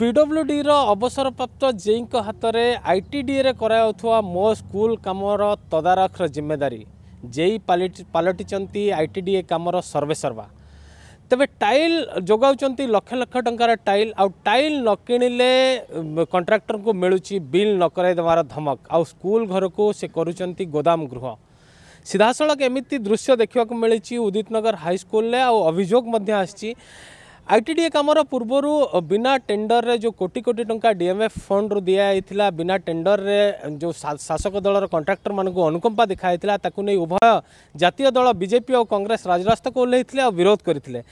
ପିଡବ୍ଲ୍ୟୁଡିର ଅବସରପ୍ରାପ୍ତ ଜେଇଙ୍କ ହାତରେ ଆଇଟିଡିଏରେ କରାଯାଉଥିବା ମୋ ସ୍କୁଲ କାମର ତଦାରଖର ଜିମ୍ମେଦାରୀ ଜେଇ ପାଲଟିଛନ୍ତି ଆଇଟିଡିଏ କାମର ସର୍ବେସର୍ବା ତେବେ ଟାଇଲ୍ ଯୋଗାଉଛନ୍ତି ଲକ୍ଷ ଲକ୍ଷ ଟଙ୍କାର ଟାଇଲ୍ ଆଉ ଟାଇଲ୍ ନ କିଣିଲେ କଣ୍ଟ୍ରାକ୍ଟରଙ୍କୁ ମିଳୁଛି ବିଲ୍ ନ କରାଇ ଦେବାର ଧମକ ଆଉ ସ୍କୁଲ ଘରକୁ ସେ କରୁଛନ୍ତି ଗୋଦାମ ଗୃହ ସିଧାସଳଖ ଏମିତି ଦୃଶ୍ୟ ଦେଖିବାକୁ ମିଳିଛି ଉଦିତନଗର ହାଇସ୍କୁଲରେ ଆଉ ଅଭିଯୋଗ ମଧ୍ୟ ଆସିଛି आईटीडीए कम पूर्व बिना टेंडर रे जो कोटि कोटी टंका डीएमएफ फंड रु दिया बिना टेंडर रे जो शासक दल कंट्राक्टर मान को अनुकंपा देखाई ताकू नहीं उभय जितिय दल बीजेपी और कांग्रेस राजरास्ता को ओल्लते और विरोध करते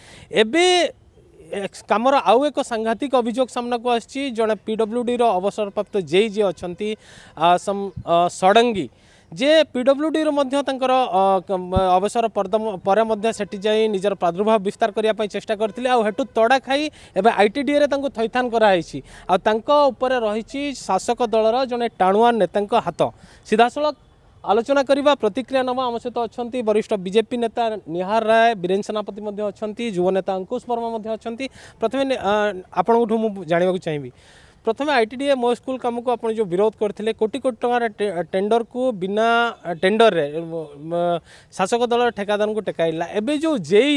कमर आउ एक सांघातिक अभोग सामना को आसी जड़े पिडब्ल्यू डी अवसरप्राप्त जेई जे अच्छा षडंगी ଯେ ପିଡବ୍ଲ୍ୟୁଡିରୁ ମଧ୍ୟ ତାଙ୍କର ଅବସର ପରେ ମଧ୍ୟ ସେଠି ଯାଇ ନିଜର ପ୍ରାଦୁର୍ଭାବ ବିସ୍ତାର କରିବା ପାଇଁ ଚେଷ୍ଟା କରିଥିଲେ ଆଉ ହେଠୁ ତଡ଼ା ଖାଇ ଏବେ ଆଇଟିଡିଏରେ ତାଙ୍କୁ ଥଇଥାନ କରାହେଇଛି ଆଉ ତାଙ୍କ ଉପରେ ରହିଛି ଶାସକ ଦଳର ଜଣେ ଟାଣୁଆ ନେତାଙ୍କ ହାତ ସିଧାସଳଖ আলোচনা করা প্রতিক্রিয়া নেওয়া আমার সহ অনেক বরিষ্ঠ বিজেপি নেতা নিহার রায় বীরেন সেনাপতি অনেক যুব নেতা অঙ্কুশ বর্মা অনেক প্রথমে আপনার জাঁয়া চাইবি ପ୍ରଥମେ ଆଇ ଟି ଡି ଏ ମୋ ସ୍କୁଲ କାମକୁ ଆପଣ ଯେଉଁ ବିରୋଧ କରିଥିଲେ କୋଟି କୋଟି ଟଙ୍କାର ଟେଣ୍ଡରକୁ ବିନା ଟେଣ୍ଡରରେ ଶାସକ ଦଳର ଠିକାଦାରଙ୍କୁ ଟେକାଇଲା ଏବେ ଯେଉଁ ଜେଇ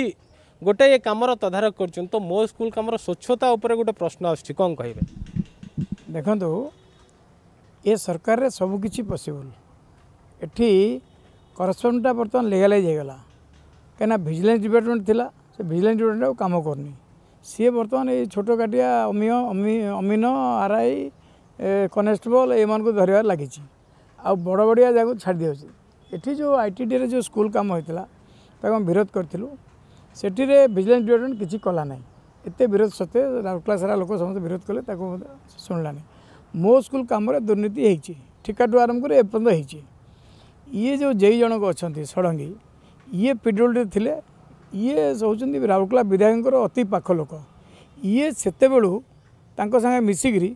ଗୋଟେ ଏ କାମର ତଦାରଖ କରୁଛନ୍ତି ତ ମୋ ସ୍କୁଲ କାମର ସ୍ୱଚ୍ଛତା ଉପରେ ଗୋଟେ ପ୍ରଶ୍ନ ଆସୁଛି କ'ଣ କହିବେ ଦେଖନ୍ତୁ ଏ ସରକାରରେ ସବୁକିଛି ପସିବୁଲ୍ ଏଠି କରପ୍ସନଟା ବର୍ତ୍ତମାନ ଲିଗାଲାଇଜ୍ ହୋଇଗଲା କାହିଁକିନା ଭିଜିଲାନ୍ସ ଡିପାର୍ଟମେଣ୍ଟ ଥିଲା ସେ ଭିଜିଲାନ୍ସ ଡିପାର୍ଟମେଣ୍ଟ ଆଉ କାମ କରୁନି ସିଏ ବର୍ତ୍ତମାନ ଏଇ ଛୋଟ କାଟିଆ ଅମିୟ ଅମିନ ଆର୍ଆଇ କନେଷ୍ଟବଲ୍ ଏମାନଙ୍କୁ ଧରିବାରେ ଲାଗିଛି ଆଉ ବଡ଼ ବଡ଼ିଆ ଯାକୁ ଛାଡ଼ି ଦିଆଉଛି ଏଠି ଯେଉଁ ଆଇଟିଡ଼ିରେ ଯେଉଁ ସ୍କୁଲ କାମ ହୋଇଥିଲା ତାକୁ ଆମେ ବିରୋଧ କରିଥିଲୁ ସେଠିରେ ଭିଜିଲାନ୍ସ ଡିପାର୍ଟମେଣ୍ଟ କିଛି କଲା ନାହିଁ ଏତେ ବିରୋଧ ସତ୍ତ୍ୱେ ରାଉରକେଲା ସାରା ଲୋକ ସମସ୍ତେ ବିରୋଧ କଲେ ତାକୁ ଶୁଣିଲାନି ମୋ ସ୍କୁଲ କାମରେ ଦୁର୍ନୀତି ହେଇଛି ଠିକାଠୁ ଆରମ୍ଭ କରି ଏପର୍ଯ୍ୟନ୍ତ ହେଇଛି ଇଏ ଯେଉଁ ଜେଇ ଜଣକ ଅଛନ୍ତି ଷଡ଼ଙ୍ଗୀ ଇଏ ପିଡବ୍ଲ୍ୟୁଡିରେ ଥିଲେ ଇଏ ହେଉଛନ୍ତି ରାଉରକେଲା ବିଧାୟକଙ୍କର ଅତି ପାଖ ଲୋକ ଇଏ ସେତେବେଳୁ ତାଙ୍କ ସାଙ୍ଗେ ମିଶିକିରି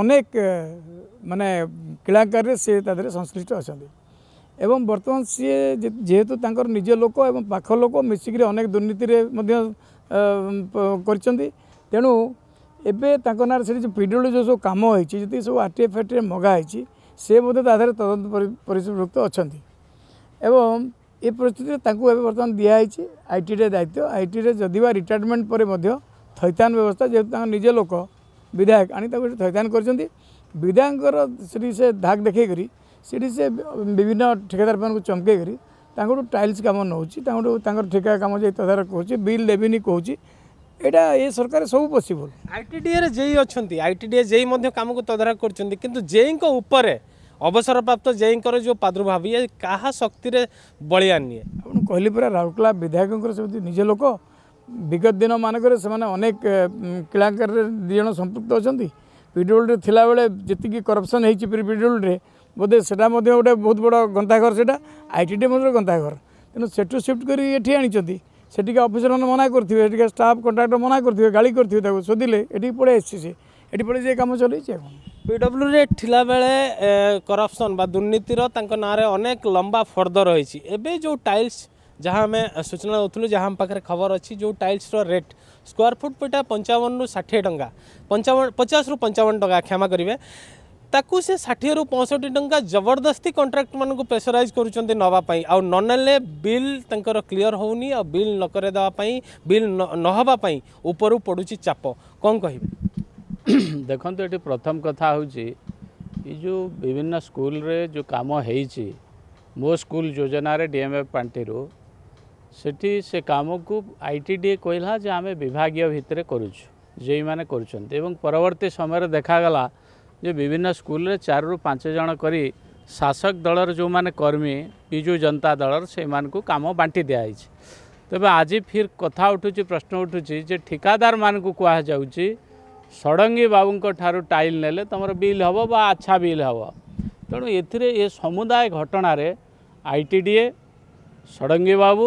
ଅନେକ ମାନେ କ୍ରୀଡ଼ାକାରରେ ସିଏ ତା ଦେହରେ ସଂଶ୍ଳିଷ୍ଟ ଅଛନ୍ତି ଏବଂ ବର୍ତ୍ତମାନ ସିଏ ଯେହେତୁ ତାଙ୍କର ନିଜ ଲୋକ ଏବଂ ପାଖ ଲୋକ ମିଶିକିରି ଅନେକ ଦୁର୍ନୀତିରେ ମଧ୍ୟ କରିଛନ୍ତି ତେଣୁ ଏବେ ତାଙ୍କ ନାଁରେ ସେଠି ଯେଉଁ ପିଡ଼ିଓରେ ଯେଉଁ ସବୁ କାମ ହେଇଛି ଯେତିକି ସବୁ ଆର୍ ଟି ଏଫ୍ ଫାର୍ଟିରେ ମଗା ହେଇଛି ସେ ମଧ୍ୟ ତା ଦେହରେ ତଦନ୍ତ ପରିସରଭୁକ୍ତ ଅଛନ୍ତି ଏବଂ ଏ ପରିସ୍ଥିତିରେ ତାଙ୍କୁ ଏବେ ବର୍ତ୍ତମାନ ଦିଆହେଇଛି ଆଇଟିରେ ଦାୟିତ୍ୱ ଆଇଟିରେ ଯଦି ବା ରିଟାୟାରମେଣ୍ଟ ପରେ ମଧ୍ୟ ଥଇଥାନ ବ୍ୟବସ୍ଥା ଯେହେତୁ ତାଙ୍କ ନିଜ ଲୋକ ବିଧାୟକ ଆଣି ତାକୁ ସେଠି ଥଇଥାନ କରିଛନ୍ତି ବିଧାୟକଙ୍କର ସେଠି ସେ ଧାକ ଦେଖେଇକରି ସେଠି ସେ ବିଭିନ୍ନ ଠିକାଦାରମାନଙ୍କୁ ଚମକେଇକରି ତାଙ୍କଠୁ ଟାଇଲ୍ସ କାମ ନେଉଛି ତାଙ୍କଠୁ ତାଙ୍କର ଠିକା କାମ ଯାଇ ତଦାରଖ କରୁଛି ବିଲ୍ ଦେବିନି କହୁଛି ଏଇଟା ଏ ସରକାର ସବୁ ପସିବଲ୍ ଆଇଟିଡିଏରେ ଜେଇ ଅଛନ୍ତି ଆଇଟିଡିଏ ଜେଇ ମଧ୍ୟ କାମକୁ ତଦାରଖ କରୁଛନ୍ତି କିନ୍ତୁ ଜେଇଙ୍କ ଉପରେ ଅବସରପ୍ରାପ୍ତ ଜେଇଙ୍କର ଯେଉଁ ପ୍ରାଦୁର୍ଭାବ ଇଏ କାହା ଶକ୍ତିରେ ବଳିଆନ ନିଏ ଆପଣ କହିଲି ପରା ରାଉରକେଲା ବିଧାୟକଙ୍କର ସେମିତି ନିଜ ଲୋକ ବିଗତ ଦିନମାନଙ୍କରେ ସେମାନେ ଅନେକ କ୍ରୀଡ଼ାକାରରେ ଦୁଇ ଜଣ ସମ୍ପୃକ୍ତ ଅଛନ୍ତି ପିଡବ୍ଲ୍ୟୁଡିରେ ଥିଲାବେଳେ ଯେତିକି କରପ୍ସନ୍ ହେଇଛି ପିଡବ୍ଲ୍ୟୁଡିରେ ବୋଧେ ସେଇଟା ମଧ୍ୟ ଗୋଟେ ବହୁତ ବଡ଼ ଗନ୍ତାଘର ସେଇଟା ଆଇ ଟି ଟି ମଧ୍ୟ ଗନ୍ତାଘର ତେଣୁ ସେଠୁ ସିଫ୍ଟ କରି ଏଠି ଆଣିଛନ୍ତି ସେଠିକା ଅଫିସରମାନେ ମନା କରିଥିବେ ସେଠିକା ଷ୍ଟାଫ୍ କଣ୍ଟ୍ରାକ୍ଟର ମନା କରିଥିବେ ଗାଳି କରିଥିବେ ତାକୁ ଶୋଧିଲେ ଏଠିକି ପଳେଇ ଆସିଛି ସେ ଏଠି ପଡ଼େ ସେ କାମ ଚଲେଇଛି ଆଉ ପିଡବ୍ଲ୍ୟୁରେ ଥିଲାବେଳେ କରପ୍ସନ୍ ବା ଦୁର୍ନୀତିର ତାଙ୍କ ନାଁରେ ଅନେକ ଲମ୍ବା ଫର୍ଦ୍ଦ ରହିଛି ଏବେ ଯେଉଁ ଟାଇଲ୍ସ ଯାହା ଆମେ ସୂଚନା ଦେଉଥିଲୁ ଯାହା ଆମ ପାଖରେ ଖବର ଅଛି ଯେଉଁ ଟାଇଲ୍ସର ରେଟ୍ ସ୍କୋୟାର ଫୁଟ୍ ପିଟା ପଞ୍ଚାବନରୁ ଷାଠିଏ ଟଙ୍କା ପଞ୍ଚାବନ ପଚାଶରୁ ପଞ୍ଚାବନ ଟଙ୍କା କ୍ଷମା କରିବେ ତାକୁ ସେ ଷାଠିଏରୁ ପଞ୍ଚଷଠି ଟଙ୍କା ଜବରଦସ୍ତି କଣ୍ଟ୍ରାକ୍ଟମାନଙ୍କୁ ପ୍ରେସରାଇଜ୍ କରୁଛନ୍ତି ନେବା ପାଇଁ ଆଉ ନ ନେଲେ ବିଲ୍ ତାଙ୍କର କ୍ଲିଅର୍ ହେଉନି ଆଉ ବିଲ୍ ନ କରେଇଦେବା ପାଇଁ ବିଲ୍ ନ ହେବା ପାଇଁ ଉପରୁ ପଡ଼ୁଛି ଚାପ କ'ଣ କହିବେ ଦେଖନ୍ତୁ ଏଠି ପ୍ରଥମ କଥା ହେଉଛି ଏ ଯେଉଁ ବିଭିନ୍ନ ସ୍କୁଲରେ ଯେଉଁ କାମ ହେଇଛି ମୋ ସ୍କୁଲ ଯୋଜନାରେ ଡିଏମ୍ଏଫ୍ ପାଣ୍ଠିରୁ ସେଠି ସେ କାମକୁ ଆଇ ଟି ଡି ଏ କହିଲା ଯେ ଆମେ ବିଭାଗୀୟ ଭିତରେ କରୁଛୁ ଯେଉଁମାନେ କରୁଛନ୍ତି ଏବଂ ପରବର୍ତ୍ତୀ ସମୟରେ ଦେଖାଗଲା ଯେ ବିଭିନ୍ନ ସ୍କୁଲରେ ଚାରିରୁ ପାଞ୍ଚ ଜଣ କରି ଶାସକ ଦଳର ଯେଉଁମାନେ କର୍ମୀ ବିଜୁ ଜନତା ଦଳର ସେଇମାନଙ୍କୁ କାମ ବାଣ୍ଟି ଦିଆହେଇଛି ତେବେ ଆଜି ଫିର୍ କଥା ଉଠୁଛି ପ୍ରଶ୍ନ ଉଠୁଛି ଯେ ଠିକାଦାରମାନଙ୍କୁ କୁହାଯାଉଛି ଷଡ଼ଙ୍ଗୀ ବାବୁଙ୍କ ଠାରୁ ଟାଇଲ୍ ନେଲେ ତୁମର ବିଲ୍ ହେବ ବା ଆଚ୍ଛା ବିଲ୍ ହେବ ତେଣୁ ଏଥିରେ ଏ ସମୁଦାୟ ଘଟଣାରେ ଆଇ ଟି ଡିଏ ଷଡ଼ଙ୍ଗୀ ବାବୁ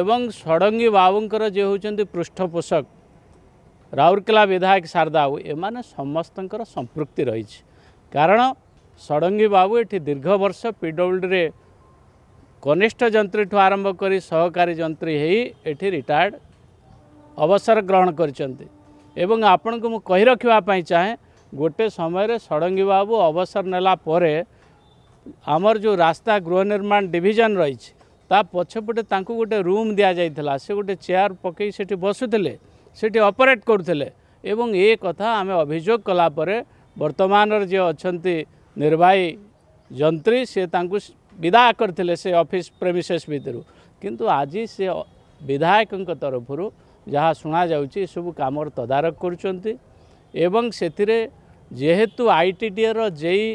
ଏବଂ ଷଡ଼ଙ୍ଗୀ ବାବୁଙ୍କର ଯେ ହେଉଛନ୍ତି ପୃଷ୍ଠପୋଷକ ରାଉରକେଲା ବିଧାୟକ ଶାରଦା ବାବୁ ଏମାନେ ସମସ୍ତଙ୍କର ସମ୍ପୃକ୍ତି ରହିଛି କାରଣ ଷଡ଼ଙ୍ଗୀ ବାବୁ ଏଠି ଦୀର୍ଘ ବର୍ଷ ପି ପିଡବ୍ଲ୍ୟୁଡ଼ିରେ କନିଷ୍ଠ ଯନ୍ତ୍ରୀଠୁ ଆରମ୍ଭ କରି ସହକାରୀ ଯନ୍ତ୍ରୀ ହୋଇ ଏଠି ରିଟାୟାର୍ଡ଼ ଅବସର ଗ୍ରହଣ କରିଛନ୍ତି ଏବଂ ଆପଣଙ୍କୁ ମୁଁ କହି ରଖିବା ପାଇଁ ଚାହେଁ ଗୋଟେ ସମୟରେ ଷଡ଼ଙ୍ଗୀ ବାବୁ ଅବସର ନେଲା ପରେ ଆମର ଯେଉଁ ରାସ୍ତା ଗୃହ ନିର୍ମାଣ ଡିଭିଜନ ରହିଛି ତା ପଛପଟେ ତାଙ୍କୁ ଗୋଟେ ରୁମ୍ ଦିଆଯାଇଥିଲା ସେ ଗୋଟେ ଚେୟାର ପକେଇ ସେଠି ବସୁଥିଲେ ସେଠି ଅପରେଟ୍ କରୁଥିଲେ ଏବଂ ଏ କଥା ଆମେ ଅଭିଯୋଗ କଲାପରେ ବର୍ତ୍ତମାନର ଯିଏ ଅଛନ୍ତି ନିର୍ବାହୀ ଯନ୍ତ୍ରୀ ସେ ତାଙ୍କୁ ବିଦା କରିଥିଲେ ସେ ଅଫିସ୍ ପ୍ରେମିସେସ୍ ଭିତରୁ କିନ୍ତୁ ଆଜି ସେ ବିଧାୟକଙ୍କ ତରଫରୁ ଯାହା ଶୁଣାଯାଉଛି ଏସବୁ କାମର ତଦାରଖ କରୁଛନ୍ତି ଏବଂ ସେଥିରେ ଯେହେତୁ ଆଇଟିଡିଏର ଜେଇ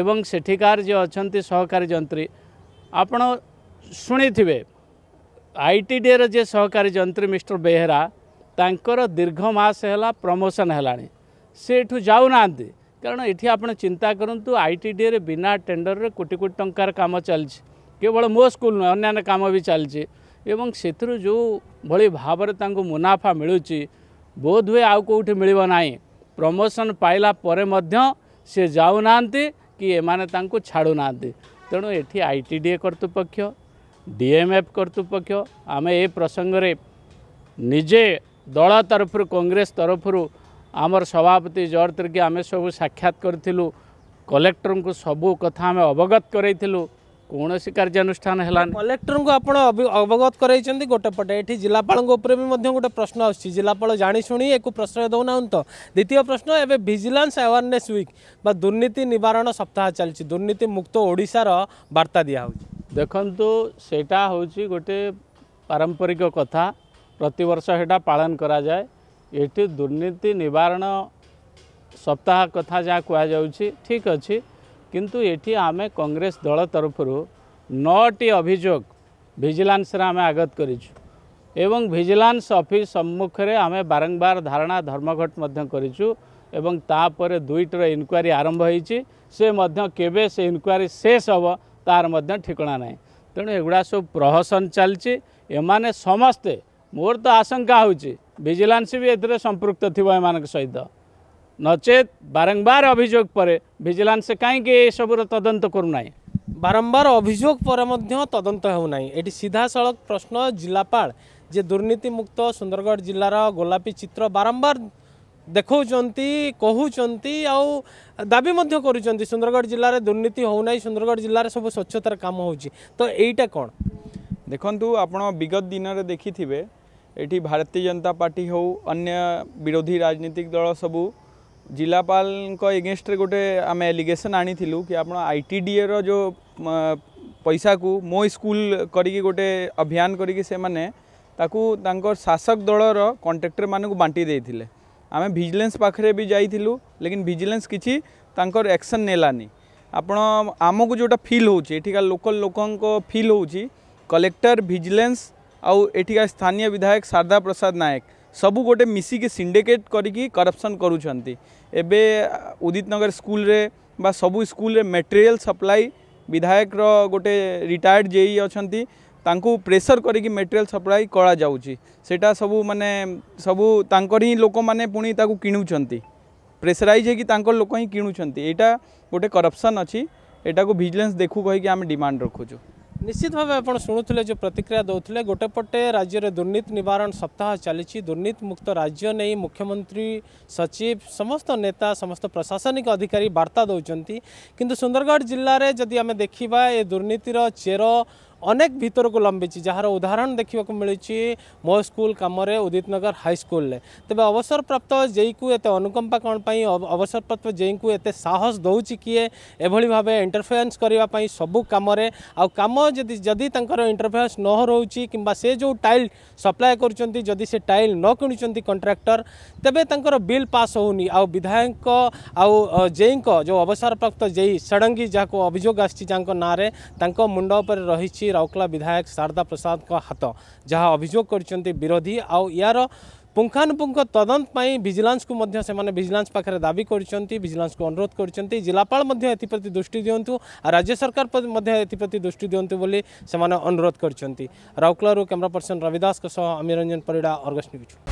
ଏବଂ ସେଠିକାର ଯିଏ ଅଛନ୍ତି ସହକାରୀ ଯନ୍ତ୍ରୀ ଆପଣ ଶୁଣିଥିବେ ଆଇଟିଡିଏର ଯିଏ ସହକାରୀ ଯନ୍ତ୍ରୀ ମିଷ୍ଟର ବେହେରା ତାଙ୍କର ଦୀର୍ଘ ମାସ ହେଲା ପ୍ରମୋସନ୍ ହେଲାଣି ସେ ଏଠୁ ଯାଉନାହାନ୍ତି କାରଣ ଏଠି ଆପଣ ଚିନ୍ତା କରନ୍ତୁ ଆଇଟିଡିଏରେ ବିନା ଟେଣ୍ଡରରେ କୋଟି କୋଟି ଟଙ୍କାର କାମ ଚାଲିଛି କେବଳ ମୋ ସ୍କୁଲ ନୁହେଁ ଅନ୍ୟାନ୍ୟ କାମ ବି ଚାଲିଛି ଏବଂ ସେଥିରୁ ଯେଉଁଭଳି ଭାବରେ ତାଙ୍କୁ ମୁନାଫା ମିଳୁଛି ବୋଧହୁଏ ଆଉ କେଉଁଠି ମିଳିବ ନାହିଁ ପ୍ରମୋସନ୍ ପାଇଲା ପରେ ମଧ୍ୟ ସେ ଯାଉନାହାନ୍ତି କି ଏମାନେ ତାଙ୍କୁ ଛାଡ଼ୁନାହାନ୍ତି ତେଣୁ ଏଠି ଆଇ ଟି ଡି ଏ କର୍ତ୍ତୃପକ୍ଷ ଡି ଏମ୍ ଏଫ୍ କର୍ତ୍ତୃପକ୍ଷ ଆମେ ଏ ପ୍ରସଙ୍ଗରେ ନିଜେ ଦଳ ତରଫରୁ କଂଗ୍ରେସ ତରଫରୁ ଆମର ସଭାପତି ଜର୍ ତିର୍କି ଆମେ ସବୁ ସାକ୍ଷାତ କରିଥିଲୁ କଲେକ୍ଟରଙ୍କୁ ସବୁ କଥା ଆମେ ଅବଗତ କରାଇଥିଲୁ କୌଣସି କାର୍ଯ୍ୟାନୁଷ୍ଠାନ ହେଲାନି କଲେକ୍ଟରଙ୍କୁ ଆପଣ ଅବଗତ କରାଇଛନ୍ତି ଗୋଟେ ପଟେ ଏଠି ଜିଲ୍ଲାପାଳଙ୍କ ଉପରେ ବି ମଧ୍ୟ ଗୋଟେ ପ୍ରଶ୍ନ ଆସୁଛି ଜିଲ୍ଲାପାଳ ଜାଣିଶୁଣି ଏକୁ ପ୍ରଶ୍ରୟ ଦେଉନାହାନ୍ତି ତ ଦ୍ୱିତୀୟ ପ୍ରଶ୍ନ ଏବେ ଭିଜିଲାନ୍ସ ଆୱାରନେସ୍ ୱିକ୍ ବା ଦୁର୍ନୀତି ନିବାରଣ ସପ୍ତାହ ଚାଲିଛି ଦୁର୍ନୀତି ମୁକ୍ତ ଓଡ଼ିଶାର ବାର୍ତ୍ତା ଦିଆହେଉଛି ଦେଖନ୍ତୁ ସେଇଟା ହେଉଛି ଗୋଟେ ପାରମ୍ପରିକ କଥା ପ୍ରତିବର୍ଷ ସେଇଟା ପାଳନ କରାଯାଏ ଏଠି ଦୁର୍ନୀତି ନିବାରଣ ସପ୍ତାହ କଥା ଯାହା କୁହାଯାଉଛି ଠିକ୍ ଅଛି କିନ୍ତୁ ଏଠି ଆମେ କଂଗ୍ରେସ ଦଳ ତରଫରୁ ନଅଟି ଅଭିଯୋଗ ଭିଜିଲାନ୍ସରେ ଆମେ ଆଗତ କରିଛୁ ଏବଂ ଭିଜିଲାନ୍ସ ଅଫିସ ସମ୍ମୁଖରେ ଆମେ ବାରମ୍ବାର ଧାରଣା ଧର୍ମଘଟ ମଧ୍ୟ କରିଛୁ ଏବଂ ତାପରେ ଦୁଇଟିର ଇନକ୍ୱାରି ଆରମ୍ଭ ହୋଇଛି ସେ ମଧ୍ୟ କେବେ ସେ ଇନକ୍ୱାରି ଶେଷ ହେବ ତାର ମଧ୍ୟ ଠିକଣା ନାହିଁ ତେଣୁ ଏଗୁଡ଼ା ସବୁ ପ୍ରହସନ ଚାଲିଛି ଏମାନେ ସମସ୍ତେ ମୋର ତ ଆଶଙ୍କା ହେଉଛି ଭିଜିଲାନ୍ସ ବି ଏଥିରେ ସମ୍ପୃକ୍ତ ଥିବ ଏମାନଙ୍କ ସହିତ ନଚେତ୍ ବାରମ୍ବାର ଅଭିଯୋଗ ପରେ ଭିଜିଲାନ୍ସ କାହିଁକି ଏସବୁର ତଦନ୍ତ କରୁନାହିଁ ବାରମ୍ବାର ଅଭିଯୋଗ ପରେ ମଧ୍ୟ ତଦନ୍ତ ହେଉନାହିଁ ଏଠି ସିଧାସଳଖ ପ୍ରଶ୍ନ ଜିଲ୍ଲାପାଳ ଯେ ଦୁର୍ନୀତିମୁକ୍ତ ସୁନ୍ଦରଗଡ଼ ଜିଲ୍ଲାର ଗୋଲାପୀ ଚିତ୍ର ବାରମ୍ବାର ଦେଖାଉଛନ୍ତି କହୁଛନ୍ତି ଆଉ ଦାବି ମଧ୍ୟ କରୁଛନ୍ତି ସୁନ୍ଦରଗଡ଼ ଜିଲ୍ଲାରେ ଦୁର୍ନୀତି ହେଉନାହିଁ ସୁନ୍ଦରଗଡ଼ ଜିଲ୍ଲାରେ ସବୁ ସ୍ୱଚ୍ଛତାର କାମ ହେଉଛି ତ ଏଇଟା କ'ଣ ଦେଖନ୍ତୁ ଆପଣ ବିଗତ ଦିନରେ ଦେଖିଥିବେ ଏଠି ଭାରତୀୟ ଜନତା ପାର୍ଟି ହେଉ ଅନ୍ୟ ବିରୋଧୀ ରାଜନୈତିକ ଦଳ ସବୁ ଜିଲ୍ଲାପାଳଙ୍କ ଏଗେନଷ୍ଟରେ ଗୋଟେ ଆମେ ଏଲିଗେସନ୍ ଆଣିଥିଲୁ କି ଆପଣ ଆଇ ଟି ଡିଏର ଯେଉଁ ପଇସାକୁ ମୋ ସ୍କୁଲ କରିକି ଗୋଟେ ଅଭିଯାନ କରିକି ସେମାନେ ତାକୁ ତାଙ୍କ ଶାସକ ଦଳର କଣ୍ଟ୍ରାକ୍ଟରମାନଙ୍କୁ ବାଣ୍ଟି ଦେଇଥିଲେ ଆମେ ଭିଜିଲାନ୍ସ ପାଖରେ ବି ଯାଇଥିଲୁ ଲେକିନ୍ ଭିଜିଲାନ୍ସ କିଛି ତାଙ୍କର ଆକ୍ସନ୍ ନେଲାନି ଆପଣ ଆମକୁ ଯେଉଁଟା ଫିଲ୍ ହେଉଛି ଏଠିକା ଲୋକାଲ ଲୋକଙ୍କ ଫିଲ୍ ହେଉଛି କଲେକ୍ଟର ଭିଜିଲାନ୍ସ ଆଉ ଏଠିକା ସ୍ଥାନୀୟ ବିଧାୟକ ଶାରଦା ପ୍ରସାଦ ନାୟକ ସବୁ ଗୋଟେ ମିଶିକି ସିଣ୍ଡିକେଟ୍ କରିକି କରପ୍ସନ୍ କରୁଛନ୍ତି ଏବେ ଉଦିତ ନଗର ସ୍କୁଲରେ ବା ସବୁ ସ୍କୁଲରେ ମେଟେରିଆଲ ସପ୍ଲାଇ ବିଧାୟକର ଗୋଟେ ରିଟାୟାର୍ଡ଼ ଜେଇ ଅଛନ୍ତି ତାଙ୍କୁ ପ୍ରେସର କରିକି ମେଟେରିଆଲ ସପ୍ଲାଇ କରାଯାଉଛି ସେଇଟା ସବୁ ମାନେ ସବୁ ତାଙ୍କର ହିଁ ଲୋକମାନେ ପୁଣି ତାକୁ କିଣୁଛନ୍ତି ପ୍ରେସରାଇଜ୍ ହେଇକି ତାଙ୍କର ଲୋକ ହିଁ କିଣୁଛନ୍ତି ଏଇଟା ଗୋଟେ କରପ୍ସନ୍ ଅଛି ଏଇଟାକୁ ଭିଜିଲାନ୍ସ ଦେଖୁ କହିକି ଆମେ ଡିମାଣ୍ଡ ରଖୁଛୁ निश्चित भाव आप शुणुले जो प्रतिक्रिया दौले गोटेपटे राज्य में दुर्नीति निवारण सप्ताह चली दुर्नीतिमुक्त राज्य नहीं मुख्यमंत्री सचिव समस्त नेता समस्त प्रशासनिक अधिकारी बार्ता दौर कि सुंदरगढ़ जिले में जदि आम देखा ये दुर्नीतिर चेर अनेक भितर को लंबी जार उदाहरण देखा मिली मो स्कूल कम उदित नगर हाईस्कल तेज अवसरप्राप्त जेई को ये अनुकंपा कौन पर अवसरप्राप्त जेई को ये साहस दौर किए एभली भाव इंटरफेन्स करने सब कम आम जदि जदि तर न रोचे कि जो टाइल सप्लाए कर टाइल न किणुंच कंट्राक्टर तेज तर बिल पास हो विधायक आउ जेई जो अवसरप्राप्त जेई षडंगी जहाँ को अभोग आँ ना मुंड रही राउरकला विधायक शारदा प्रसाद हाथ जहाँ अभोग कर विरोधी आउ यार पुंगानुपुख तदंत भिजिलांस को मध्य से भिजिलांस पाखे दाबी करजिलांस को अनुरोध कर जिलापा एप्रति दृष्टि दिंतु आ राज्य सरकार एप्रति दृष्टि दिंतु बोली अनुरोध कर राउरकलू कैमेरा पर्सन रविदास अमीरंजन पड़ा परिडा अर्गस्ट न्यूज